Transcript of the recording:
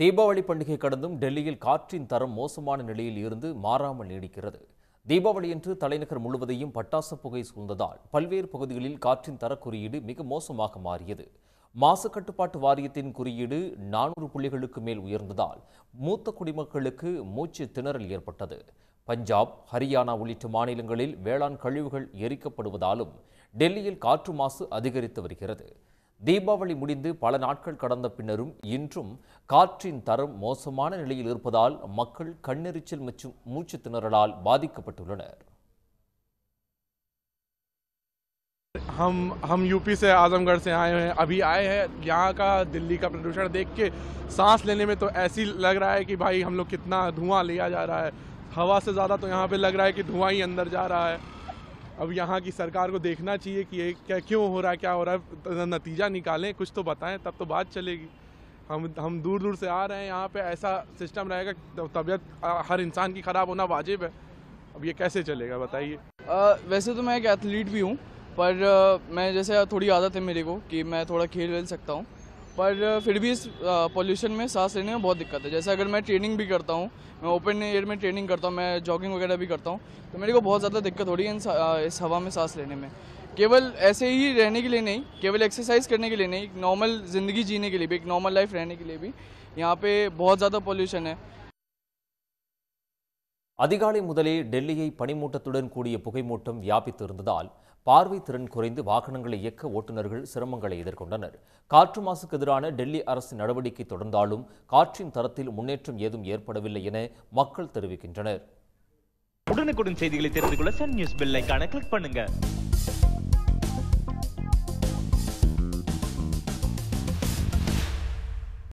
தீபாவளி பண்டிகை கடந்தும் டெல்லியில் காற்றின் தரம் மோசமான நிலையில் இருந்து மாறாமல் நீடிக்கிறது தீபாவளியன்று தலைநகர் முழுவதையும் பட்டாசு புகை சூழ்ந்ததால் பல்வேறு பகுதிகளில் காற்றின் தர குறியீடு மிக மோசமாக மாறியது மாசு கட்டுப்பாட்டு வாரியத்தின் குறியீடு நானூறு புள்ளிகளுக்கு மேல் உயர்ந்ததால் மூத்த குடிமக்களுக்கு மூச்சு திணறல் ஏற்பட்டது பஞ்சாப் ஹரியானா உள்ளிட்ட மாநிலங்களில் வேளாண் கழிவுகள் எரிக்கப்படுவதாலும் டெல்லியில் காற்று மாசு அதிகரித்து வருகிறது दीपावली முடிந்து पल ना कटना பின்னரும் இன்றும் காற்றின் தரம் மோசமான நிலையில் இருப்பதால் हम हम यूपी से आजमगढ़ से आए हैं अभी आए हैं यहाँ का दिल्ली का प्रदूषण देख के सांस लेने में तो ऐसी लग रहा है कि भाई हम लोग कितना धुआं लिया जा रहा है हवा से ज़्यादा तो यहाँ पे लग रहा है कि धुआं ही अंदर जा रहा है अब यहाँ की सरकार को देखना चाहिए कि ये क्या क्यों हो रहा है क्या हो रहा है तो नतीजा निकालें कुछ तो बताएं तब तो बात चलेगी हम हम दूर दूर से आ रहे हैं यहाँ पे ऐसा सिस्टम रहेगा तो तबीयत हर इंसान की ख़राब होना वाजिब है अब ये कैसे चलेगा बताइए वैसे तो मैं एक एथलीट भी हूँ पर आ, मैं जैसे थोड़ी आदत है मेरे को कि मैं थोड़ा खेल वेल सकता हूँ पर फिर भी इस पोल्यूशन में सांस लेने में बहुत दिक्कत है जैसे अगर मैं ट्रेनिंग भी करता हूँ मैं ओपन एयर में ट्रेनिंग करता हूँ मैं जॉगिंग वगैरह भी करता हूँ तो मेरे को बहुत ज़्यादा दिक्कत हो रही है इन इस हवा में सांस लेने में केवल ऐसे ही रहने के लिए नहीं केवल एक्सरसाइज करने के लिए नहीं एक नॉर्मल ज़िंदगी जीने के लिए भी एक नॉर्मल लाइफ रहने के लिए भी यहाँ पे बहुत ज़्यादा पॉल्यूशन है அதிகாலை முதலே டெல்லியை பனிமூட்டத்துடன் கூடிய புகைமூட்டம் வியாபித்து இருந்ததால் பார்வை திறன் குறைந்து வாகனங்களை இயக்க ஓட்டுநர்கள் சிரமங்களை எதிர்கொண்டனர் காற்று மாசுக்கு எதிரான டெல்லி அரசு நடவடிக்கை தொடர்ந்தாலும் காற்றின் தரத்தில் முன்னேற்றம் ஏதும் ஏற்படவில்லை என மக்கள் தெரிவிக்கின்றனர் உடனுக்குடன் செய்திகளை தெரிந்து கொள்ள சன் நியூஸ் பெல் கிளிக் பண்ணுங்க